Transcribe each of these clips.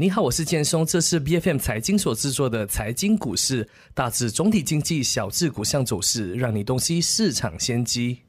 你好，我是剑松，这是 B F M 财经所制作的财经股市，大至总体经济，小至股项走势，让你洞悉市场先机。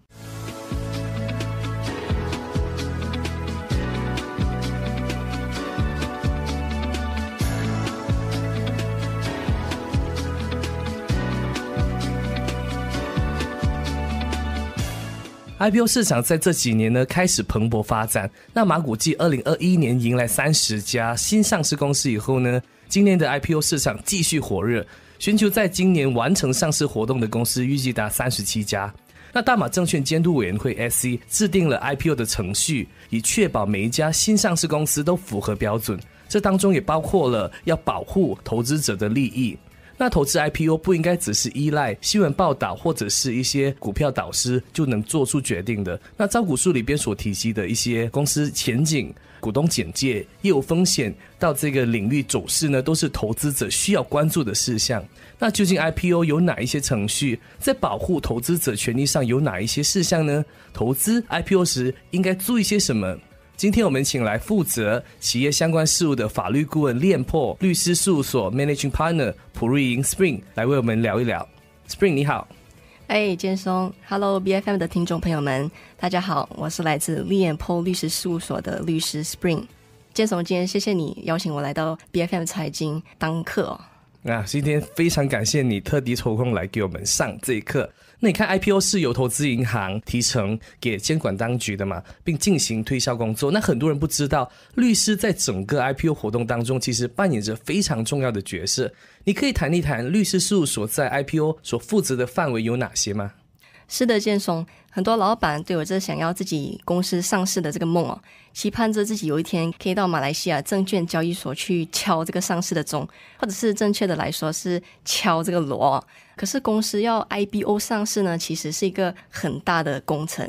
IPO 市场在这几年呢开始蓬勃发展。那马股继2021年迎来30家新上市公司以后呢，今年的 IPO 市场继续火热，寻求在今年完成上市活动的公司预计达37家。那大马证券监督委员会 SC 制定了 IPO 的程序，以确保每一家新上市公司都符合标准。这当中也包括了要保护投资者的利益。那投资 IPO 不应该只是依赖新闻报道或者是一些股票导师就能做出决定的。那招股书里边所提及的一些公司前景、股东简介、业务风险到这个领域走势呢，都是投资者需要关注的事项。那究竟 IPO 有哪一些程序，在保护投资者权利上有哪一些事项呢？投资 IPO 时应该注意些什么？今天我们请来负责企业相关事务的法律顾问练破律师事务所 managing partner 普瑞英 Spring 来为我们聊一聊。Spring，你好。哎，坚松，Hello BFM 的听众朋友们，大家好，我是来自练破律师事务所的律师 Spring。坚松，今天谢谢你邀请我来到 BFM 财经当客。啊，今天非常感谢你特地抽空来给我们上这课。那你看 IPO 是由投资银行提成给监管当局的嘛，并进行推销工作。那很多人不知道，律师在整个 IPO 活动当中其实扮演着非常重要的角色。你可以谈一谈律师事务所在 IPO 所负责的范围有哪些吗？是的，建松，很多老板对我这想要自己公司上市的这个梦哦，期盼着自己有一天可以到马来西亚证券交易所去敲这个上市的钟，或者是正确的来说是敲这个锣。可是公司要 i b o 上市呢，其实是一个很大的工程，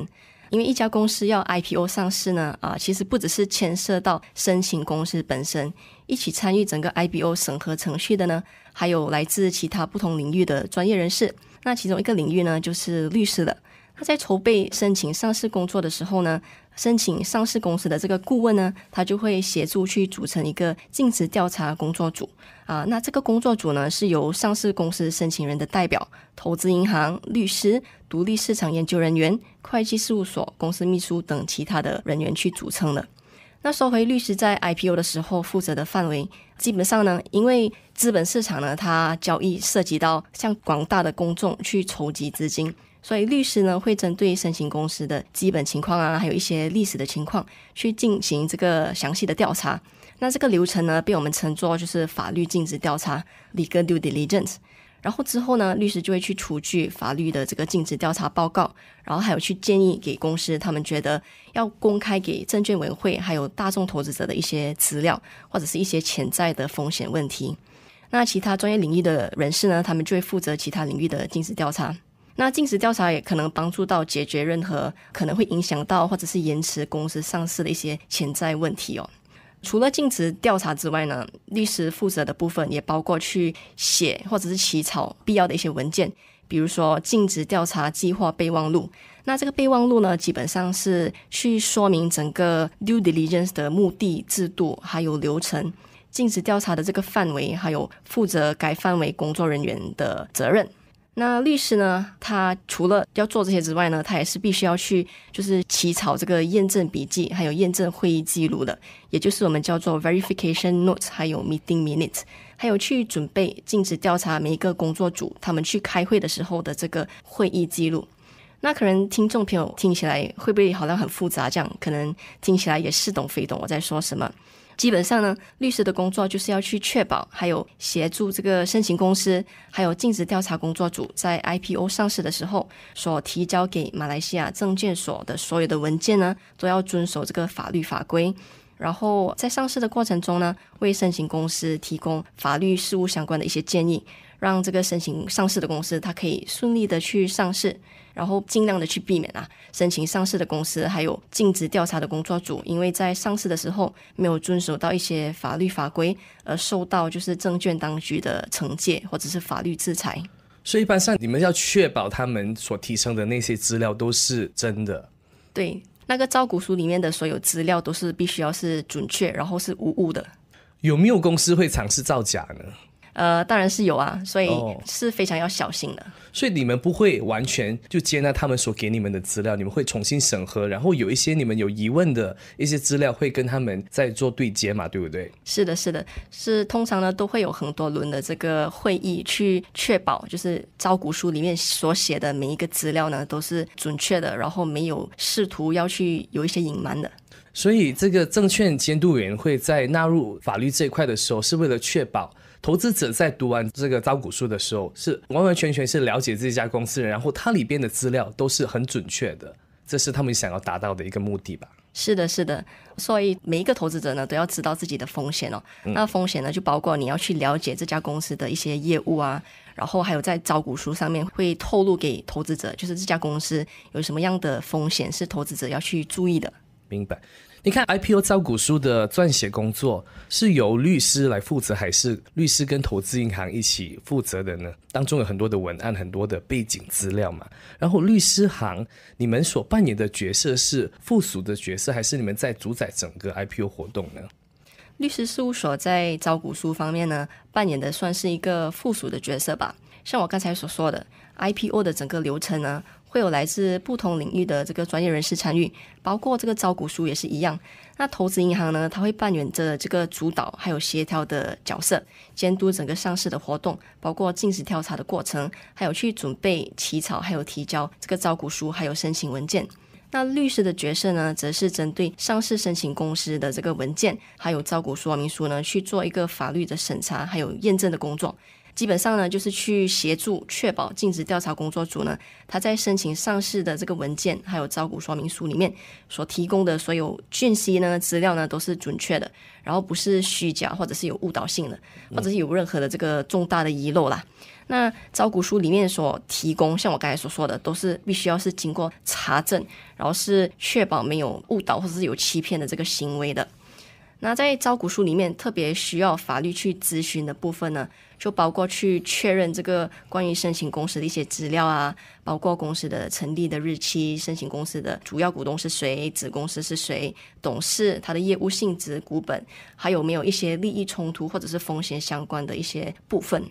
因为一家公司要 IPO 上市呢，啊，其实不只是牵涉到申请公司本身一起参与整个 IPO 审核程序的呢，还有来自其他不同领域的专业人士。那其中一个领域呢，就是律师的。他在筹备申请上市工作的时候呢，申请上市公司的这个顾问呢，他就会协助去组成一个尽职调查工作组。啊，那这个工作组呢，是由上市公司申请人的代表、投资银行、律师、独立市场研究人员、会计事务所、公司秘书等其他的人员去组成的。那收回律师在 IPO 的时候负责的范围，基本上呢，因为资本市场呢，它交易涉及到向广大的公众去筹集资金。所以律师呢会针对申请公司的基本情况啊，还有一些历史的情况去进行这个详细的调查。那这个流程呢被我们称作就是法律尽职调查 （legal due diligence）。然后之后呢，律师就会去出具法律的这个尽职调查报告，然后还有去建议给公司，他们觉得要公开给证券委员会还有大众投资者的一些资料，或者是一些潜在的风险问题。那其他专业领域的人士呢，他们就会负责其他领域的尽职调查。那尽职调查也可能帮助到解决任何可能会影响到或者是延迟公司上市的一些潜在问题哦。除了尽职调查之外呢，律师负责的部分也包括去写或者是起草必要的一些文件，比如说尽职调查计划备忘录。那这个备忘录呢，基本上是去说明整个 due diligence 的目的、制度还有流程、尽职调查的这个范围，还有负责该范围工作人员的责任。那律师呢？他除了要做这些之外呢，他也是必须要去，就是起草这个验证笔记，还有验证会议记录的，也就是我们叫做 verification notes，还有 meeting minutes，还有去准备尽职调查每一个工作组他们去开会的时候的这个会议记录。那可能听众朋友听起来会不会好像很复杂？这样可能听起来也似懂非懂我在说什么。基本上呢，律师的工作就是要去确保，还有协助这个申请公司，还有尽职调查工作组在 IPO 上市的时候所提交给马来西亚证券所的所有的文件呢，都要遵守这个法律法规。然后在上市的过程中呢，为申请公司提供法律事务相关的一些建议，让这个申请上市的公司它可以顺利的去上市。然后尽量的去避免啊，申请上市的公司还有尽职调查的工作组，因为在上市的时候没有遵守到一些法律法规，而受到就是证券当局的惩戒或者是法律制裁。所以，一般上你们要确保他们所提升的那些资料都是真的。对，那个招股书里面的所有资料都是必须要是准确，然后是无误的。有没有公司会尝试造假呢？呃，当然是有啊，所以是非常要小心的。所以你们不会完全就接纳他们所给你们的资料，你们会重新审核，然后有一些你们有疑问的一些资料会跟他们再做对接嘛，对不对？是的，是的，是通常呢都会有很多轮的这个会议去确保，就是招股书里面所写的每一个资料呢都是准确的，然后没有试图要去有一些隐瞒的。所以这个证券监督委员会在纳入法律这一块的时候，是为了确保。投资者在读完这个招股书的时候，是完完全全是了解这家公司，然后它里边的资料都是很准确的，这是他们想要达到的一个目的吧？是的，是的，所以每一个投资者呢，都要知道自己的风险哦。那风险呢，就包括你要去了解这家公司的一些业务啊，然后还有在招股书上面会透露给投资者，就是这家公司有什么样的风险是投资者要去注意的。明白。你看 IPO 招股书的撰写工作是由律师来负责，还是律师跟投资银行一起负责的呢？当中有很多的文案，很多的背景资料嘛。然后律师行，你们所扮演的角色是附属的角色，还是你们在主宰整个 IPO 活动呢？律师事务所在招股书方面呢，扮演的算是一个附属的角色吧。像我刚才所说的，IPO 的整个流程呢。会有来自不同领域的这个专业人士参与，包括这个招股书也是一样。那投资银行呢，它会扮演着这个主导还有协调的角色，监督整个上市的活动，包括尽职调查的过程，还有去准备起草还有提交这个招股书还有申请文件。那律师的角色呢，则是针对上市申请公司的这个文件还有招股说明书呢，去做一个法律的审查还有验证的工作。基本上呢，就是去协助确保尽职调查工作组呢，他在申请上市的这个文件，还有招股说明书里面所提供的所有讯息呢，资料呢都是准确的，然后不是虚假或者是有误导性的，或者是有任何的这个重大的遗漏啦。那招股书里面所提供，像我刚才所说的，都是必须要是经过查证，然后是确保没有误导或者是有欺骗的这个行为的。那在招股书里面特别需要法律去咨询的部分呢，就包括去确认这个关于申请公司的一些资料啊，包括公司的成立的日期、申请公司的主要股东是谁、子公司是谁、董事他的业务性质、股本，还有没有一些利益冲突或者是风险相关的一些部分。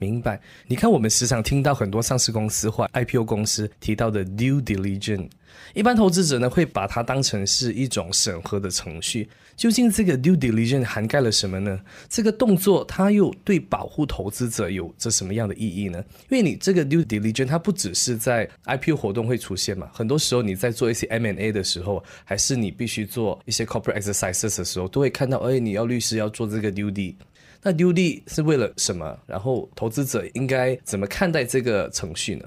明白？你看，我们时常听到很多上市公司或 IPO 公司提到的 due diligence，一般投资者呢会把它当成是一种审核的程序。究竟这个 due diligence 涵盖了什么呢？这个动作它又对保护投资者有着什么样的意义呢？因为你这个 due diligence 它不只是在 IPO 活动会出现嘛，很多时候你在做一些 M&A 的时候，还是你必须做一些 corporate exercises 的时候，都会看到，哎，你要律师要做这个 due。那 due d 是为了什么？然后投资者应该怎么看待这个程序呢？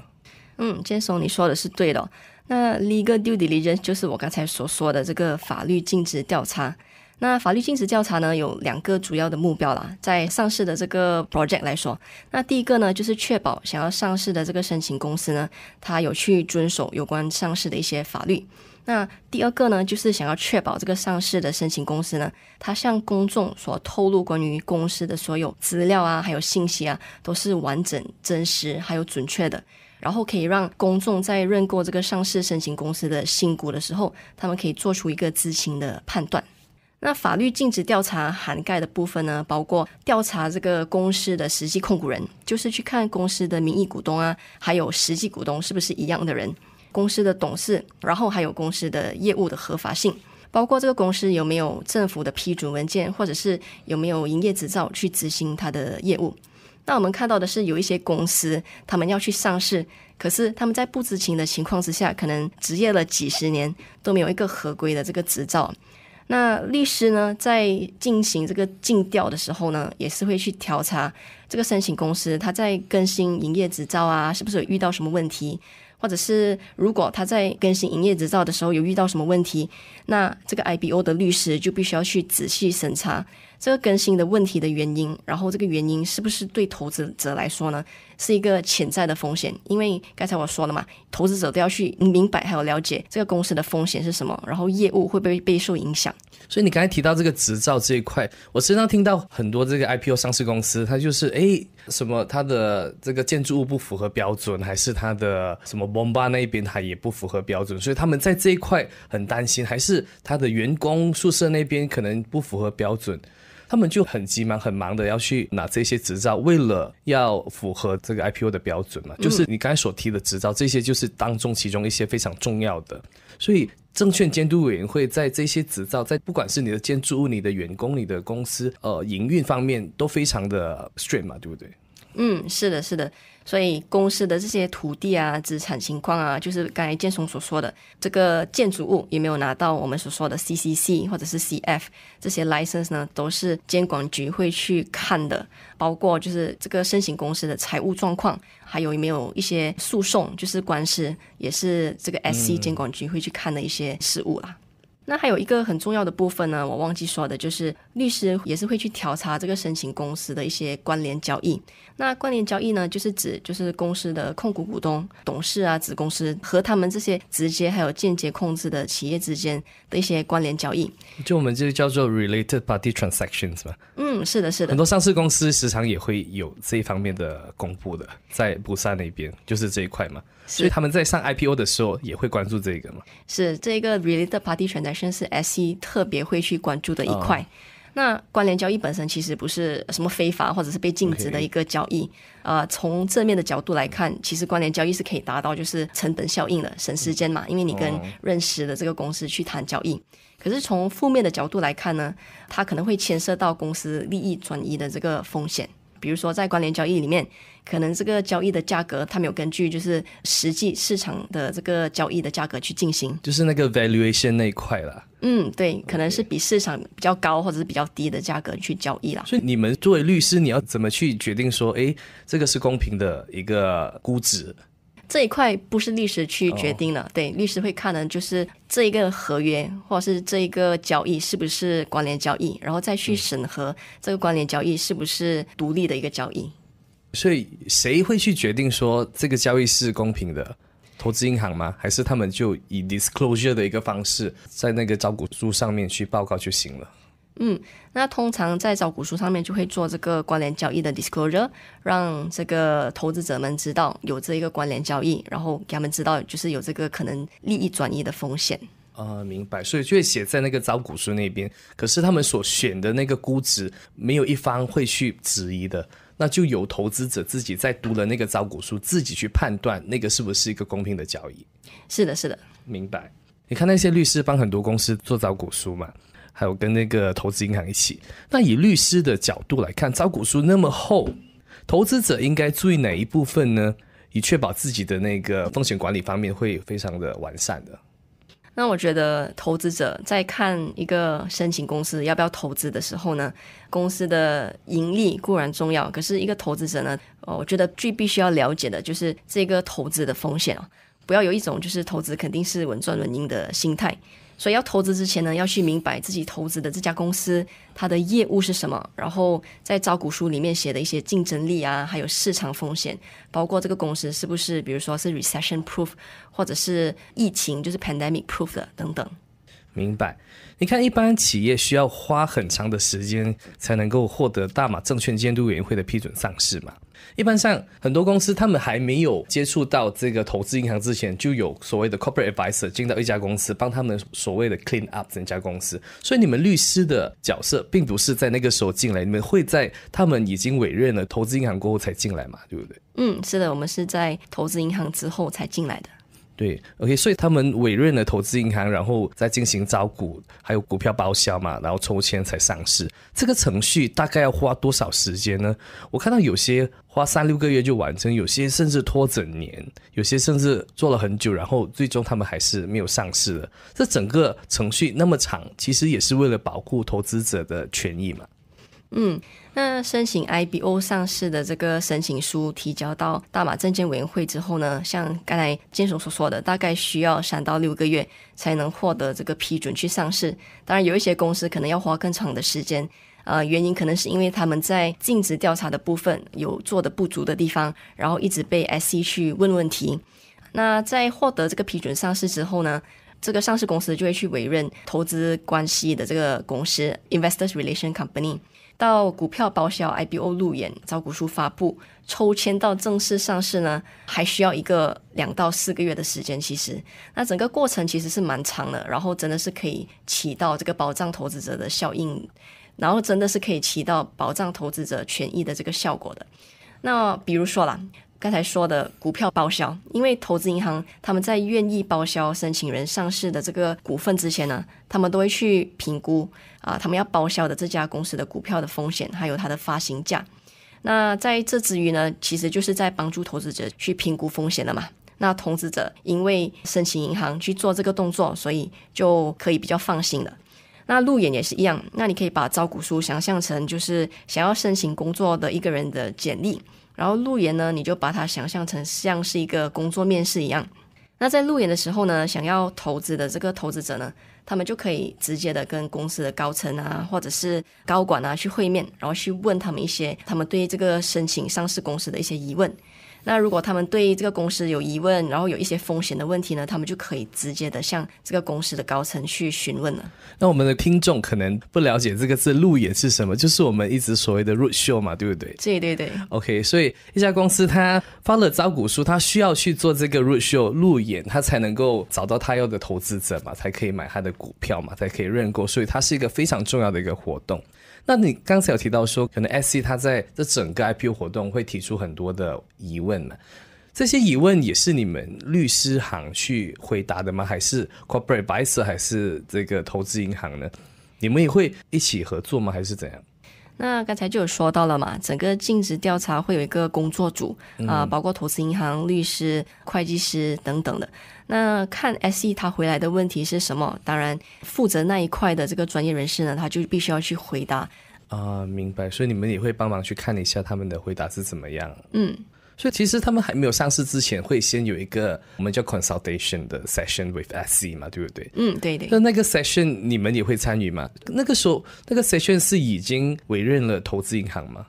嗯，坚松你说的是对的。那一个 due diligence 就是我刚才所说的这个法律尽职调查。那法律尽职调查呢，有两个主要的目标啦。在上市的这个 project 来说，那第一个呢，就是确保想要上市的这个申请公司呢，它有去遵守有关上市的一些法律。那第二个呢，就是想要确保这个上市的申请公司呢，它向公众所透露关于公司的所有资料啊，还有信息啊，都是完整、真实还有准确的，然后可以让公众在认购这个上市申请公司的新股的时候，他们可以做出一个知情的判断。那法律禁止调查涵盖的部分呢，包括调查这个公司的实际控股人，就是去看公司的名义股东啊，还有实际股东是不是一样的人。公司的董事，然后还有公司的业务的合法性，包括这个公司有没有政府的批准文件，或者是有没有营业执照去执行它的业务。那我们看到的是，有一些公司他们要去上市，可是他们在不知情的情况之下，可能执业了几十年都没有一个合规的这个执照。那律师呢，在进行这个尽调的时候呢，也是会去调查这个申请公司他在更新营业执照啊，是不是有遇到什么问题？或者是，如果他在更新营业执照的时候有遇到什么问题，那这个 i b o 的律师就必须要去仔细审查这个更新的问题的原因，然后这个原因是不是对投资者来说呢？是一个潜在的风险，因为刚才我说了嘛，投资者都要去明白还有了解这个公司的风险是什么，然后业务会被备受影响。所以你刚才提到这个执照这一块，我身上听到很多这个 IPO 上市公司，它就是哎什么它的这个建筑物不符合标准，还是它的什么 Bomba 那边它也不符合标准，所以他们在这一块很担心，还是它的员工宿舍那边可能不符合标准。他们就很急忙、很忙的要去拿这些执照，为了要符合这个 IPO 的标准嘛。就是你刚才所提的执照，这些就是当中其中一些非常重要的。所以证券监督委员会在这些执照，在不管是你的建筑物、你的员工、你的公司，呃，营运方面都非常的 strict 嘛，对不对？嗯，是的，是的。所以公司的这些土地啊、资产情况啊，就是刚才建松所说的这个建筑物，也没有拿到我们所说的 CCC 或者是 CF 这些 license 呢，都是监管局会去看的。包括就是这个申请公司的财务状况，还有没有一些诉讼，就是官司，也是这个 SC 监管局会去看的一些事务啦。那还有一个很重要的部分呢，我忘记说的，就是律师也是会去调查这个申请公司的一些关联交易。那关联交易呢，就是指就是公司的控股股东、董事啊、子公司和他们这些直接还有间接控制的企业之间的一些关联交易。就我们就叫做 related party transactions 嘛。嗯，是的，是的。很多上市公司时常也会有这一方面的公布的，在不善那边就是这一块嘛，所以他们在上 I P O 的时候也会关注这个嘛。是这个 related party transaction。s 本身是 SE 特别会去关注的一块，那关联交易本身其实不是什么非法或者是被禁止的一个交易。呃，从正面的角度来看，其实关联交易是可以达到就是成本效应的，省时间嘛，因为你跟认识的这个公司去谈交易。可是从负面的角度来看呢，它可能会牵涉到公司利益转移的这个风险。比如说，在关联交易里面，可能这个交易的价格它没有根据就是实际市场的这个交易的价格去进行，就是那个 valuation 那一块啦。嗯，对，可能是比市场比较高或者是比较低的价格去交易啦。所以你们作为律师，你要怎么去决定说，哎，这个是公平的一个估值？这一块不是律师去决定的，对，律师会看的，就是这一个合约或者是这一个交易是不是关联交易，然后再去审核这个关联交易是不是独立的一个交易。所以谁会去决定说这个交易是公平的？投资银行吗？还是他们就以 disclosure 的一个方式在那个招股书上面去报告就行了？嗯，那通常在招股书上面就会做这个关联交易的 disclosure，让这个投资者们知道有这一个关联交易，然后给他们知道就是有这个可能利益转移的风险。啊，明白。所以就会写在那个招股书那边。可是他们所选的那个估值，没有一方会去质疑的。那就由投资者自己在读了那个招股书，自己去判断那个是不是一个公平的交易。是的，是的，明白。你看那些律师帮很多公司做招股书嘛。还有跟那个投资银行一起。那以律师的角度来看，招股书那么厚，投资者应该注意哪一部分呢？以确保自己的那个风险管理方面会非常的完善的。那我觉得投资者在看一个申请公司要不要投资的时候呢，公司的盈利固然重要，可是一个投资者呢，哦，我觉得最必须要了解的就是这个投资的风险哦，不要有一种就是投资肯定是稳赚稳赢的心态。所以要投资之前呢，要去明白自己投资的这家公司它的业务是什么，然后在招股书里面写的一些竞争力啊，还有市场风险，包括这个公司是不是，比如说是 recession proof，或者是疫情就是 pandemic proof 的等等。明白，你看，一般企业需要花很长的时间才能够获得大马证券监督委员会的批准上市嘛。一般上，很多公司他们还没有接触到这个投资银行之前，就有所谓的 corporate advisor 进到一家公司，帮他们所谓的 clean up 这家公司。所以你们律师的角色并不是在那个时候进来，你们会在他们已经委任了投资银行过后才进来嘛，对不对？嗯，是的，我们是在投资银行之后才进来的。对，OK，所以他们委任的投资银行，然后再进行招股，还有股票包销嘛，然后抽签才上市。这个程序大概要花多少时间呢？我看到有些花三六个月就完成，有些甚至拖整年，有些甚至做了很久，然后最终他们还是没有上市的。这整个程序那么长，其实也是为了保护投资者的权益嘛。嗯。那申请 i b o 上市的这个申请书提交到大马证券委员会之后呢，像刚才建总所说的，大概需要三到六个月才能获得这个批准去上市。当然，有一些公司可能要花更长的时间，呃，原因可能是因为他们在尽职调查的部分有做的不足的地方，然后一直被 SC 去问问题。那在获得这个批准上市之后呢，这个上市公司就会去委任投资关系的这个公司 Investors Relation Company。到股票报销、i b o 路演、招股书发布、抽签到正式上市呢，还需要一个两到四个月的时间。其实，那整个过程其实是蛮长的。然后真的是可以起到这个保障投资者的效应，然后真的是可以起到保障投资者权益的这个效果的。那比如说啦，刚才说的股票报销，因为投资银行他们在愿意报销申请人上市的这个股份之前呢，他们都会去评估。啊，他们要包销的这家公司的股票的风险，还有它的发行价。那在这之余呢，其实就是在帮助投资者去评估风险了嘛。那投资者因为申请银行去做这个动作，所以就可以比较放心了。那路演也是一样，那你可以把招股书想象成就是想要申请工作的一个人的简历，然后路演呢，你就把它想象成像是一个工作面试一样。那在路演的时候呢，想要投资的这个投资者呢。他们就可以直接的跟公司的高层啊，或者是高管啊去会面，然后去问他们一些他们对这个申请上市公司的一些疑问。那如果他们对这个公司有疑问，然后有一些风险的问题呢，他们就可以直接的向这个公司的高层去询问了。那我们的听众可能不了解这个字“路演”是什么，就是我们一直所谓的 r o o t s h o w 嘛，对不对？对对对。OK，所以一家公司它发了招股书，它需要去做这个 r o o t s h o w 路演，它才能够找到它要的投资者嘛，才可以买它的股票嘛，才可以认购。所以它是一个非常重要的一个活动。那你刚才有提到说，可能 S C 它在这整个 I P o 活动会提出很多的疑问嘛？这些疑问也是你们律师行去回答的吗？还是 Corporate b i y e r 还是这个投资银行呢？你们也会一起合作吗？还是怎样？那刚才就有说到了嘛，整个尽职调查会有一个工作组啊，包括投资银行、律师、会计师等等的。那看 S E 他回来的问题是什么，当然负责那一块的这个专业人士呢，他就必须要去回答。啊，明白。所以你们也会帮忙去看一下他们的回答是怎么样。嗯。所以其实他们还没有上市之前，会先有一个我们叫 consultation 的 session with SE 嘛，对不对？嗯，对的。那那个 session 你们也会参与吗？那个时候那个 session 是已经委任了投资银行吗？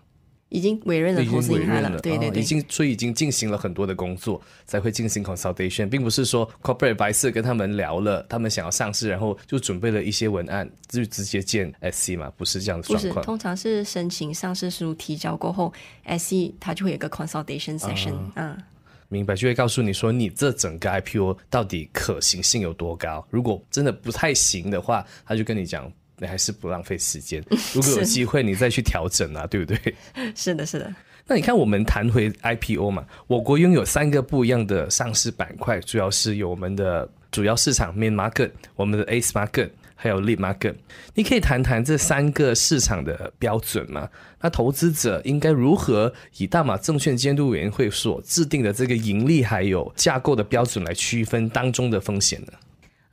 已经委任了公司来了，对对对，已经所以已经进行了很多的工作才会进行 consultation，并不是说 corporate 白色跟他们聊了，他们想要上市，然后就准备了一些文案就直接见 se 嘛，不是这样的状况。不是，通常是申请上市书提交过后，se 他就会有个 consultation session，嗯，明白，就会告诉你说你这整个 ipo 到底可行性有多高，如果真的不太行的话，他就跟你讲。你还是不浪费时间。如果有机会，你再去调整啊，对不对？是的，是的。那你看，我们谈回 IPO 嘛，我国拥有三个不一样的上市板块，主要是有我们的主要市场 Main Market、我们的 A s m a r k 还有 l i a d Market。你可以谈谈这三个市场的标准吗？那投资者应该如何以大马证券监督委员会所制定的这个盈利还有架构的标准来区分当中的风险呢？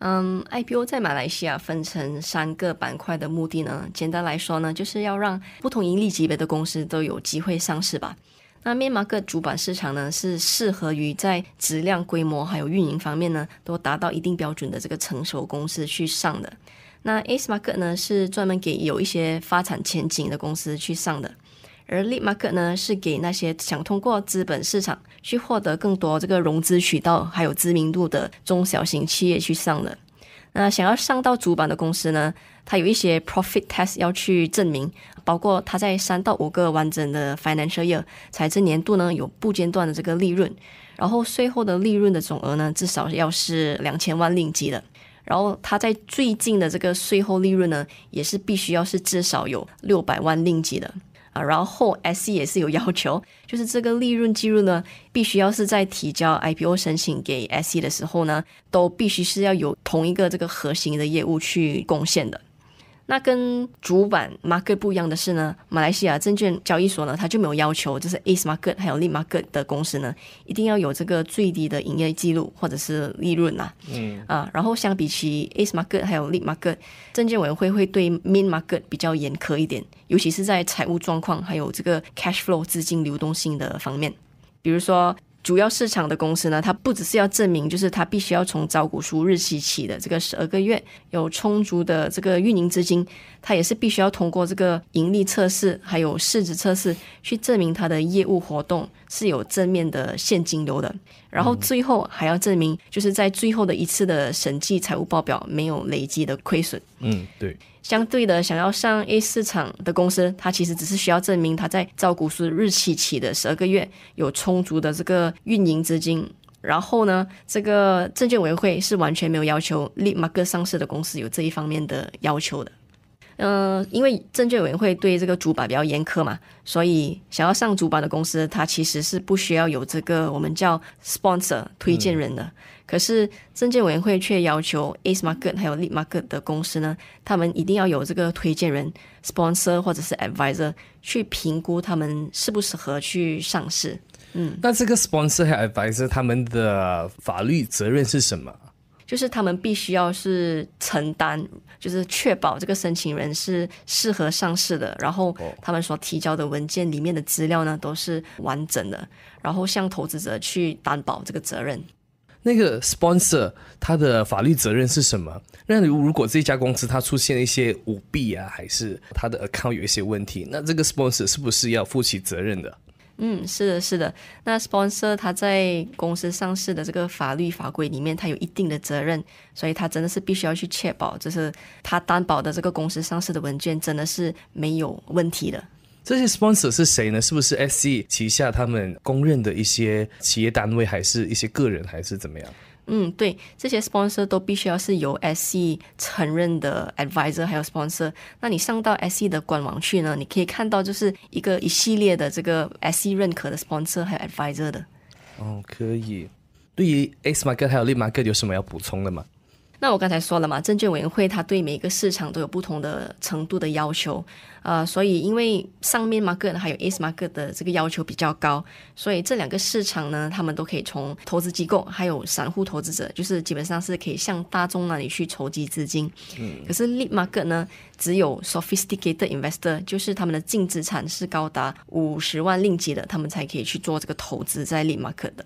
嗯，IPO 在马来西亚分成三个板块的目的呢，简单来说呢，就是要让不同盈利级别的公司都有机会上市吧。那面马个主板市场呢，是适合于在质量、规模还有运营方面呢，都达到一定标准的这个成熟公司去上的。那 A market 呢，是专门给有一些发展前景的公司去上的。而 l e a Market 呢，是给那些想通过资本市场去获得更多这个融资渠道还有知名度的中小型企业去上的。那想要上到主板的公司呢，它有一些 Profit Test 要去证明，包括它在三到五个完整的 Financial Year 财政年度呢有不间断的这个利润，然后税后的利润的总额呢至少要是两千万令吉的，然后它在最近的这个税后利润呢也是必须要是至少有六百万令吉的。啊，然后 s E 也是有要求，就是这个利润记录呢，必须要是在提交 IPO 申请给 s E 的时候呢，都必须是要有同一个这个核心的业务去贡献的。那跟主板 market 不一样的是呢，马来西亚证券交易所呢，它就没有要求，就是 A market 还有 Lead market 的公司呢，一定要有这个最低的营业记录或者是利润啊。嗯啊，然后相比起 A market 还有 Lead market，证券委员会会对 Main market 比较严苛一点，尤其是在财务状况还有这个 cash flow 资金流动性的方面，比如说。主要市场的公司呢，它不只是要证明，就是它必须要从招股书日期起的这个十二个月有充足的这个运营资金，它也是必须要通过这个盈利测试，还有市值测试，去证明它的业务活动是有正面的现金流的。然后最后还要证明，就是在最后的一次的审计财务报表没有累积的亏损。嗯，对。相对的，想要上 A 市场的公司，它其实只是需要证明它在招股书日期起的十二个月有充足的这个运营资金。然后呢，这个证券委员会是完全没有要求立马个上市的公司有这一方面的要求的。嗯，因为证券委员会对这个主板比较严苛嘛，所以想要上主板的公司，它其实是不需要有这个我们叫 sponsor 推荐人的。可是证券委员会却要求 A market 还有 Lead market 的公司呢，他们一定要有这个推荐人 sponsor 或者是 advisor 去评估他们适不适合去上市。嗯，那这个 sponsor 和 advisor 他们的法律责任是什么？就是他们必须要是承担，就是确保这个申请人是适合上市的，然后他们所提交的文件里面的资料呢都是完整的，然后向投资者去担保这个责任。那个 sponsor 他的法律责任是什么？那如如果这家公司它出现一些舞弊啊，还是它的 account 有一些问题，那这个 sponsor 是不是要负起责任的？嗯，是的，是的。那 sponsor 他在公司上市的这个法律法规里面，他有一定的责任，所以他真的是必须要去确保，就是他担保的这个公司上市的文件真的是没有问题的。这些 sponsor 是谁呢？是不是 SE 旗下他们公认的一些企业单位，还是一些个人，还是怎么样？嗯，对，这些 sponsor 都必须要是由 S E 承认的 advisor 还有 sponsor。那你上到 S E 的官网去呢，你可以看到就是一个一系列的这个 S E 认可的 sponsor 还有 advisor 的。哦，可以。对于 A e 哥还有立马哥，有什么要补充的吗？那我刚才说了嘛，证券委员会它对每一个市场都有不同的程度的要求，呃，所以因为上面 market 还有 S market 的这个要求比较高，所以这两个市场呢，他们都可以从投资机构还有散户投资者，就是基本上是可以向大众那里去筹集资金。可是 Lead market 呢，只有 Sophisticated Investor，就是他们的净资产是高达五十万令吉的，他们才可以去做这个投资在 Lead market 的。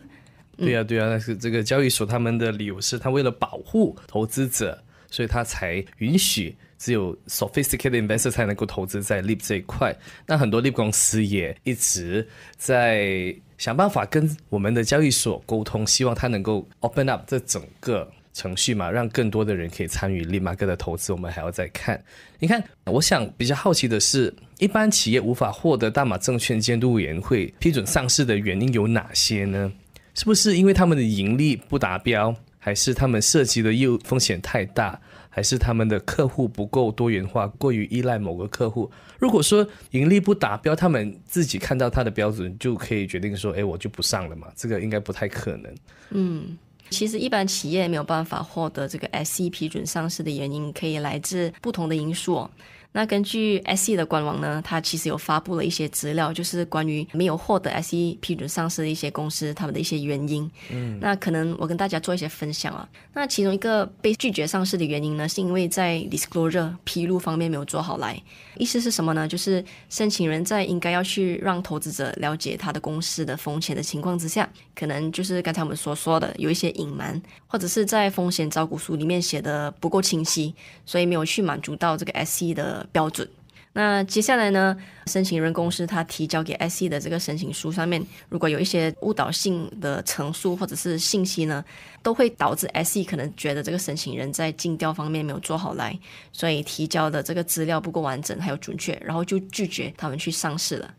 对呀，对呀，但是这个交易所他们的理由是，他为了保护投资者，所以他才允许只有 sophisticated investor 才能够投资在 l i p 这一块。那很多 l i p 公司也一直在想办法跟我们的交易所沟通，希望他能够 open up 这整个程序嘛，让更多的人可以参与利马哥的投资。我们还要再看。你看，我想比较好奇的是，一般企业无法获得大马证券监督委员会批准上市的原因有哪些呢？是不是因为他们的盈利不达标，还是他们涉及的业务风险太大，还是他们的客户不够多元化，过于依赖某个客户？如果说盈利不达标，他们自己看到他的标准就可以决定说，哎，我就不上了嘛，这个应该不太可能。嗯，其实一般企业没有办法获得这个 S E 批准上市的原因，可以来自不同的因素。那根据 S E 的官网呢，它其实有发布了一些资料，就是关于没有获得 S E 批准上市的一些公司，他们的一些原因。嗯，那可能我跟大家做一些分享啊。那其中一个被拒绝上市的原因呢，是因为在 Disclosure 披露方面没有做好来。意思是什么呢？就是申请人在应该要去让投资者了解他的公司的风险的情况之下，可能就是刚才我们所说的有一些隐瞒，或者是在风险招股书里面写的不够清晰，所以没有去满足到这个 S E 的。标准。那接下来呢？申请人公司他提交给 SE 的这个申请书上面，如果有一些误导性的陈述或者是信息呢，都会导致 SE 可能觉得这个申请人在尽调方面没有做好来，所以提交的这个资料不够完整还有准确，然后就拒绝他们去上市了。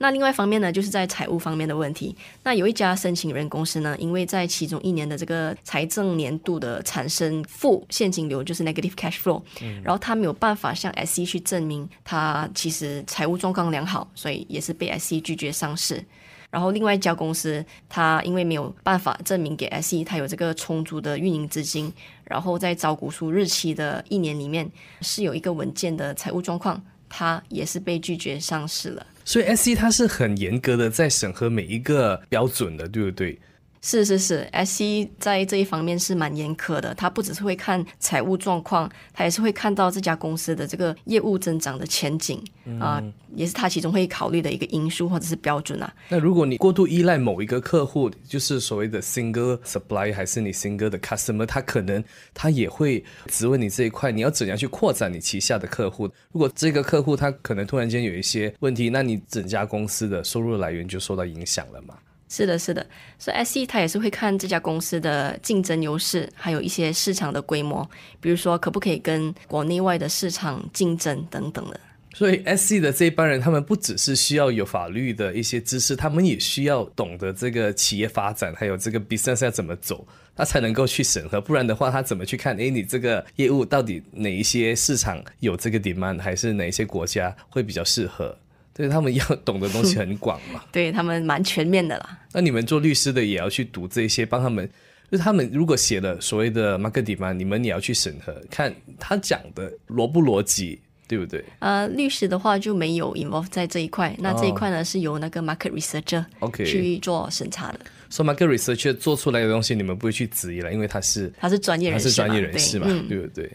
那另外一方面呢，就是在财务方面的问题。那有一家申请人公司呢，因为在其中一年的这个财政年度的产生负现金流，就是 negative cash flow，然后他没有办法向 S E 去证明他其实财务状况良好，所以也是被 S E 拒绝上市。然后另外一家公司，他因为没有办法证明给 S E 他有这个充足的运营资金，然后在招股书日期的一年里面是有一个稳健的财务状况，他也是被拒绝上市了。所以 S C 它是很严格的，在审核每一个标准的，对不对？是是是，S E 在这一方面是蛮严苛的。他不只是会看财务状况，他也是会看到这家公司的这个业务增长的前景啊，也是他其中会考虑的一个因素或者是标准啊。那如果你过度依赖某一个客户，就是所谓的 single s u p p l y 还是你 single 的 customer，他可能他也会质问你这一块，你要怎样去扩展你旗下的客户？如果这个客户他可能突然间有一些问题，那你整家公司的收入来源就受到影响了嘛？是的，是的，所以 S E 它也是会看这家公司的竞争优势，还有一些市场的规模，比如说可不可以跟国内外的市场竞争等等的。所以 S E 的这帮人，他们不只是需要有法律的一些知识，他们也需要懂得这个企业发展，还有这个 business 要怎么走，他才能够去审核，不然的话，他怎么去看？诶，你这个业务到底哪一些市场有这个 demand，还是哪一些国家会比较适合？所以他们要懂的东西很广嘛，对他们蛮全面的啦。那你们做律师的也要去读这些，帮他们，就是他们如果写了所谓的 market demand，你们也要去审核，看他讲的逻不逻辑，对不对？呃，律师的话就没有 involve 在这一块，那这一块呢是由那个 market researcher OK 去做审查的。所以 market research e r 做出来的东西，你们不会去质疑了，因为他是他是专业人士，专业人士嘛，对不对？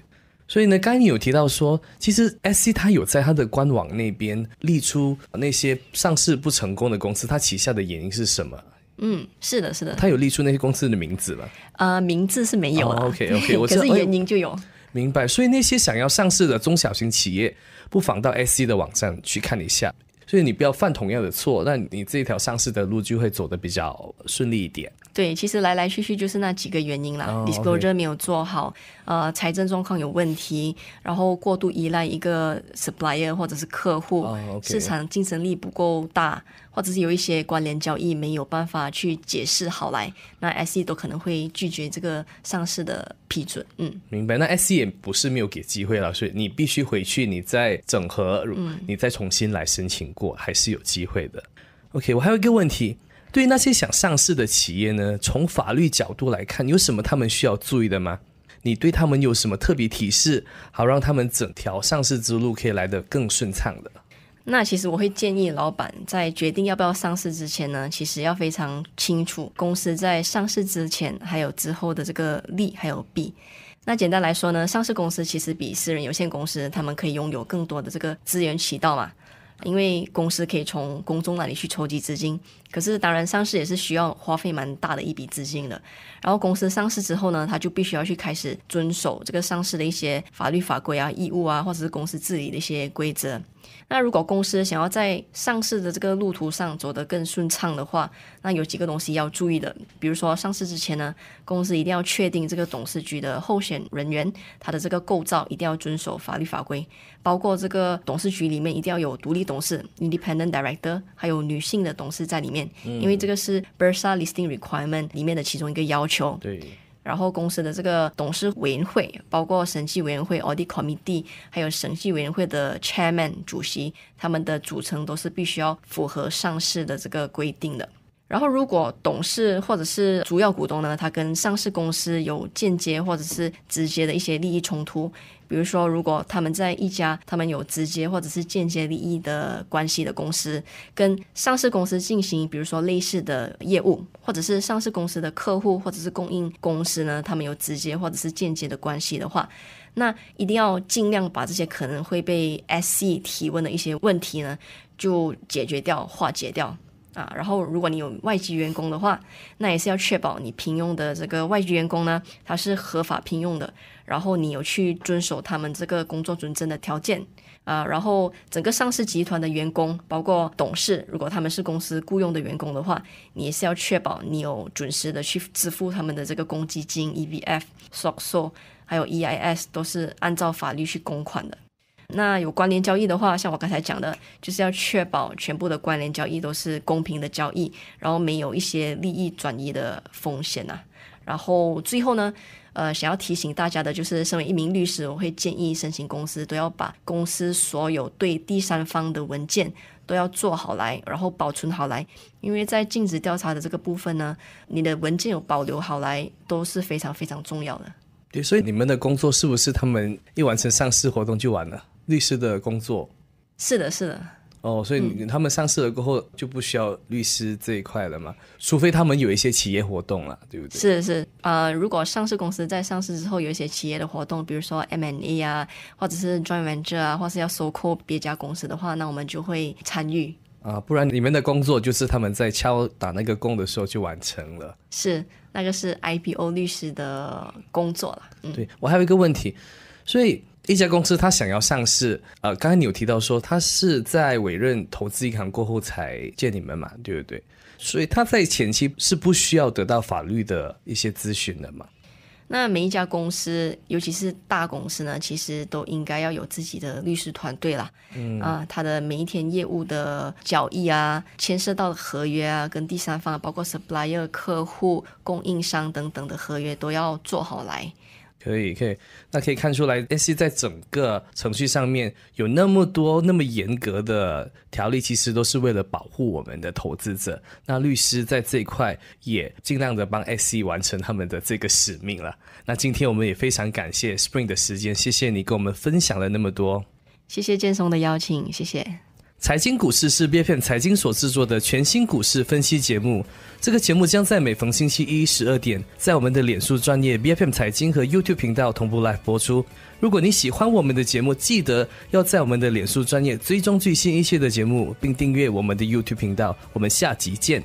所以呢，刚刚你有提到说，其实 SC 它有在它的官网那边列出那些上市不成功的公司，它旗下的原因是什么？嗯，是的，是的，它有列出那些公司的名字了。呃，名字是没有，OK OK，我 可是原因就有。明白。所以那些想要上市的中小型企业，不妨到 SC 的网站去看一下，所以你不要犯同样的错，那你这条上市的路就会走得比较顺利一点。对，其实来来去去就是那几个原因啦。okay.，disclosure 没有做好，呃，财政状况有问题，然后过度依赖一个 supplier 或者是客户，市场竞争力不够大，或者是有一些关联交易没有办法去解释好来，那 SE 都可能会拒绝这个上市的批准。嗯，明白。那 SE 也不是没有给机会了，所以你必须回去，你再整合，嗯，你再重新来申请过，还是有机会的。OK，我还有一个问题。对于那些想上市的企业呢，从法律角度来看，有什么他们需要注意的吗？你对他们有什么特别提示，好让他们整条上市之路可以来得更顺畅的？那其实我会建议老板在决定要不要上市之前呢，其实要非常清楚公司在上市之前还有之后的这个利还有弊。那简单来说呢，上市公司其实比私人有限公司他们可以拥有更多的这个资源渠道嘛。因为公司可以从公众那里去筹集资金，可是当然上市也是需要花费蛮大的一笔资金的。然后公司上市之后呢，它就必须要去开始遵守这个上市的一些法律法规啊、义务啊，或者是公司治理的一些规则。那如果公司想要在上市的这个路途上走得更顺畅的话，那有几个东西要注意的。比如说，上市之前呢，公司一定要确定这个董事局的候选人员，他的这个构造一定要遵守法律法规，包括这个董事局里面一定要有独立董事 （Independent Director），还有女性的董事在里面，因为这个是 b e r s a Listing Requirement 里面的其中一个要求。对。然后公司的这个董事委员会，包括审计委员会 （Audit Committee），还有审计委员会的 chairman 主席，他们的组成都是必须要符合上市的这个规定的。然后，如果董事或者是主要股东呢，他跟上市公司有间接或者是直接的一些利益冲突。比如说，如果他们在一家他们有直接或者是间接利益的关系的公司，跟上市公司进行，比如说类似的业务，或者是上市公司的客户，或者是供应公司呢，他们有直接或者是间接的关系的话，那一定要尽量把这些可能会被 S E 提问的一些问题呢，就解决掉、化解掉。啊，然后如果你有外籍员工的话，那也是要确保你聘用的这个外籍员工呢，他是合法聘用的，然后你有去遵守他们这个工作准证的条件啊。然后整个上市集团的员工，包括董事，如果他们是公司雇佣的员工的话，你也是要确保你有准时的去支付他们的这个公积金 （E V F）、SOC SO，还有 E I S，都是按照法律去公款的。那有关联交易的话，像我刚才讲的，就是要确保全部的关联交易都是公平的交易，然后没有一些利益转移的风险呐。然后最后呢，呃，想要提醒大家的，就是身为一名律师，我会建议申请公司都要把公司所有对第三方的文件都要做好来，然后保存好来，因为在尽职调查的这个部分呢，你的文件有保留好来都是非常非常重要的。对，所以你们的工作是不是他们一完成上市活动就完了？律师的工作，是的，是的。哦，所以他们上市了过后就不需要律师这一块了嘛？除非他们有一些企业活动了，对不对？是是，呃，如果上市公司在上市之后有一些企业的活动，比如说 M n E 啊，或者是 Joint Venture 啊，或是要收购别家公司的话，那我们就会参与。啊，不然你们的工作就是他们在敲打那个工的时候就完成了。是，那个是 IPO 律师的工作了。嗯、对，我还有一个问题，所以。一家公司它想要上市，呃，刚才你有提到说它是在委任投资银行过后才见你们嘛，对不对？所以它在前期是不需要得到法律的一些咨询的嘛？那每一家公司，尤其是大公司呢，其实都应该要有自己的律师团队啦。嗯啊，他的每一天业务的交易啊，牵涉到的合约啊，跟第三方，包括 supplier、客户、供应商等等的合约都要做好来。可以，可以。那可以看出来，SC 在整个程序上面有那么多那么严格的条例，其实都是为了保护我们的投资者。那律师在这一块也尽量的帮 SC 完成他们的这个使命了。那今天我们也非常感谢 Spring 的时间，谢谢你跟我们分享了那么多。谢谢建松的邀请，谢谢。财经股市是 BIPM 财经所制作的全新股市分析节目。这个节目将在每逢星期一十二点，在我们的脸书专业 BIPM 财经和 YouTube 频道同步 live 播出。如果你喜欢我们的节目，记得要在我们的脸书专业追踪最新一期的节目，并订阅我们的 YouTube 频道。我们下集见。